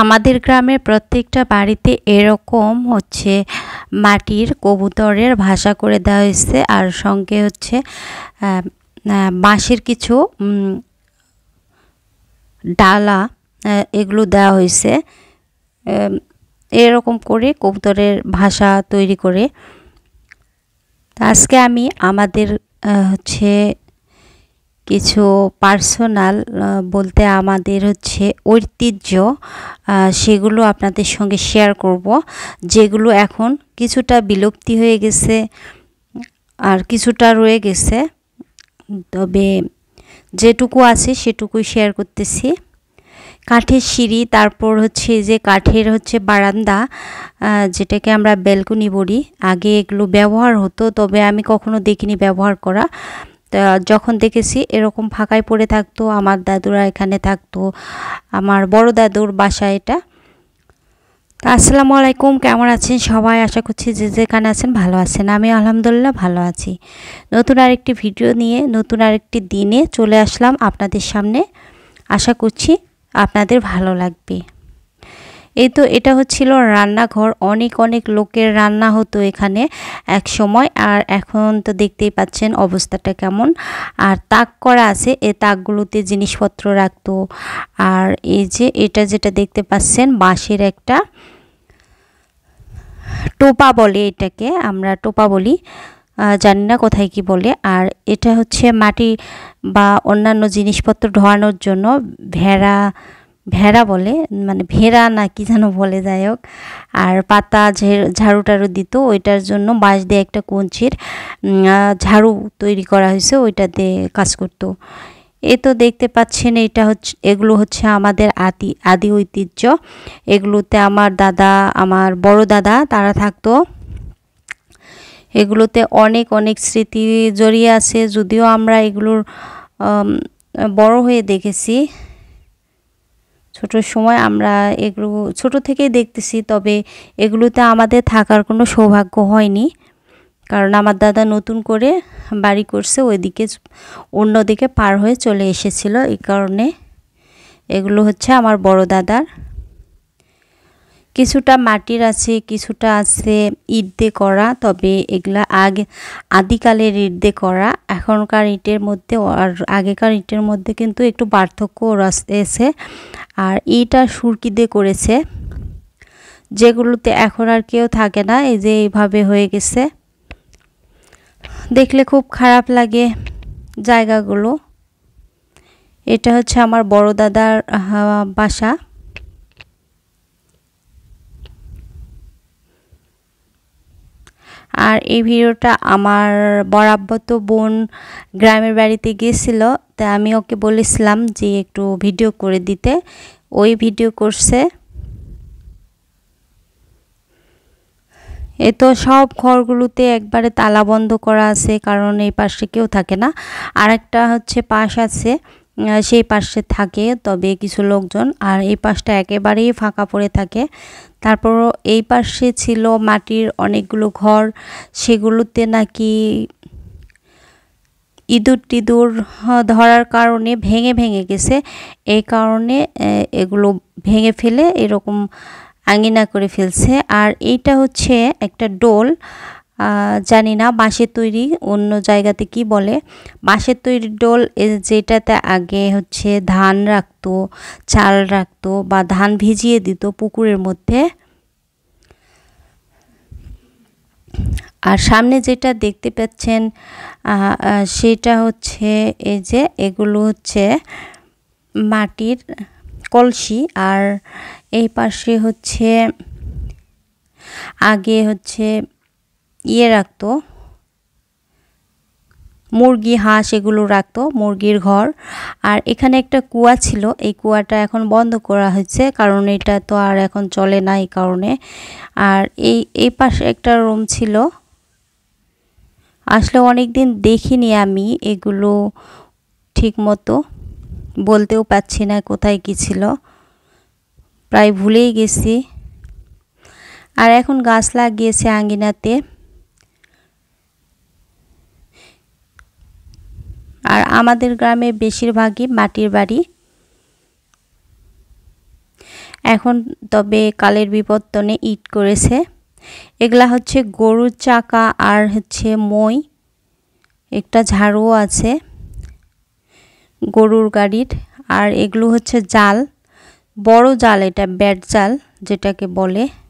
আমাদের গ্রামের প্রত্যেকটা বাড়িতে এরকম হচ্ছে মাটির কবুতরের ভাষা করে দেওয়া হয়েছে আর সঙ্গে হচ্ছে বাঁশের কিছু ডালা এগুলো দেওয়া হয়েছে এরকম করে কবুতরের ভাষা তৈরি করে আজকে আমি আমাদের হচ্ছে কিছু পার্সোনাল বলতে আমাদের হচ্ছে ঐতিহ্য সেগুলো আপনাদের সঙ্গে শেয়ার করব যেগুলো এখন কিছুটা বিলুপ্তি হয়ে গেছে আর কিছুটা রয়ে গেছে তবে যেটুকু আছে সেটুকুই শেয়ার করতেছি কাঠের সিঁড়ি তারপর হচ্ছে যে কাঠের হচ্ছে বারান্দা যেটাকে আমরা ব্যালকনি বলি আগে এগুলো ব্যবহার হতো তবে আমি কখনো দেখিনি ব্যবহার করা যখন দেখেছি এরকম ফাঁকায় পড়ে থাকতো আমার দাদুরা এখানে থাকতো আমার বড় দাদুর বাসা এটা তা আসসালামু আলাইকুম কেমন আছেন সবাই আশা করছি যে যেখানে আছেন ভালো আছেন আমি আলহামদুলিল্লাহ ভালো আছি নতুন আরেকটি ভিডিও নিয়ে নতুন আরেকটি দিনে চলে আসলাম আপনাদের সামনে আশা করছি আপনাদের ভালো লাগবে এই তো এটা হচ্ছিল রান্নাঘর অনেক অনেক লোকের রান্না হতো এখানে এক সময় আর এখন তো দেখতেই পাচ্ছেন অবস্থাটা কেমন আর তাক করা আছে এ তাকগুলোতে জিনিসপত্র রাখতো আর এই যে এটা যেটা দেখতে পাচ্ছেন বাঁশের একটা টোপা বলে এটাকে আমরা টোপা বলি জানি না কোথায় কি বলে আর এটা হচ্ছে মাটি বা অন্যান্য জিনিসপত্র ঢোয়ানোর জন্য ভেড়া ভেড়া বলে মানে ভেড়া না কি যেন বলে যাই হোক আর পাতা ঝাড়ু টাড়ু দিত ওইটার জন্য বাঁশ দিয়ে একটা কঞ্চির ঝাড়ু তৈরি করা হয়েছে ওইটাতে কাজ করতো এ তো দেখতে পাচ্ছেন এটা হচ্ছে এগুলো হচ্ছে আমাদের আদি আদি ঐতিহ্য এগুলোতে আমার দাদা আমার বড় দাদা তারা থাকতো এগুলোতে অনেক অনেক স্মৃতি জড়িয়ে আছে যদিও আমরা এগুলোর বড় হয়ে দেখেছি ছোটোর সময় আমরা এগুলো ছোট থেকেই দেখতেছি তবে এগুলোতে আমাদের থাকার কোনো সৌভাগ্য হয়নি কারণ আমার দাদা নতুন করে বাড়ি করছে ওইদিকে অন্যদিকে পার হয়ে চলে এসেছিল এই কারণে এগুলো হচ্ছে আমার বড় দাদার কিছুটা মাটির আছে কিছুটা আছে ইট দিয়ে করা তবে এগুলা আগে আদিকালের ইট দিয়ে করা এখনকার ইটের মধ্যে আর আগেকার ইটের মধ্যে কিন্তু একটু পার্থক্য রয়েছে আর ইটা সুরকি দিয়ে করেছে যেগুলোতে এখন আর কেউ থাকে না এই যে এইভাবে হয়ে গেছে দেখলে খুব খারাপ লাগে জায়গাগুলো এটা হচ্ছে আমার বড় দাদার বাসা আর এই ভিডিওটা আমার বরাব্বত বোন গ্রামের বাড়িতে গিয়েছিল তা আমি ওকে বলেছিলাম যে একটু ভিডিও করে দিতে ওই ভিডিও করছে এ তো সব ঘরগুলোতে একবারে তালা বন্ধ করা আছে কারণ এই পাশে কেউ থাকে না আর একটা হচ্ছে পাশ আছে সেই পাশে থাকে তবে কিছু লোকজন আর এই পাশটা একেবারেই ফাঁকা পড়ে থাকে তারপর এই পাশে ছিল মাটির অনেকগুলো ঘর সেগুলোতে নাকি ইঁদুর টিঁদুর হ্যাঁ, ধরার কারণে ভেঙে ভেঙে গেছে এই কারণে এগুলো ভেঙে ফেলে এরকম আঙিনা করে ফেলছে আর এইটা হচ্ছে একটা ডোল জানি না বাঁশের তৈরি অন্য জায়গাতে কি বলে বাঁশের তৈরি ডোল যেটাতে আগে হচ্ছে ধান রাখতো চাল রাখতো বা ধান ভিজিয়ে দিত পুকুরের মধ্যে আর সামনে যেটা দেখতে পাচ্ছেন সেটা হচ্ছে এই যে এগুলো হচ্ছে মাটির কলসি আর এই পাশে হচ্ছে আগে হচ্ছে ইয়ে রাখতো মুরগি হাঁস এগুলো রাখতো মুরগির ঘর আর এখানে একটা কুয়া ছিল এই কুয়াটা এখন বন্ধ করা হয়েছে কারণ এটা তো আর এখন চলে না এই কারণে আর এই এই পাশে একটা রুম ছিল আসলে অনেক দিন দেখিনি আমি এগুলো ঠিক মতো বলতেও পাচ্ছি না কোথায় কী ছিল প্রায় ভুলেই গেছি আর এখন গাছ লাগিয়েছে আঙ্গিনাতে আমাদের গ্রামে বেশিরভাগই মাটির বাড়ি এখন তবে কালের বিবর্তনে ইট করেছে এগুলা হচ্ছে গরুর চাকা আর হচ্ছে মই একটা ঝাড়ু আছে গরুর গাড়ির আর এগুলো হচ্ছে জাল বড় জাল এটা ব্যাট জাল যেটাকে বলে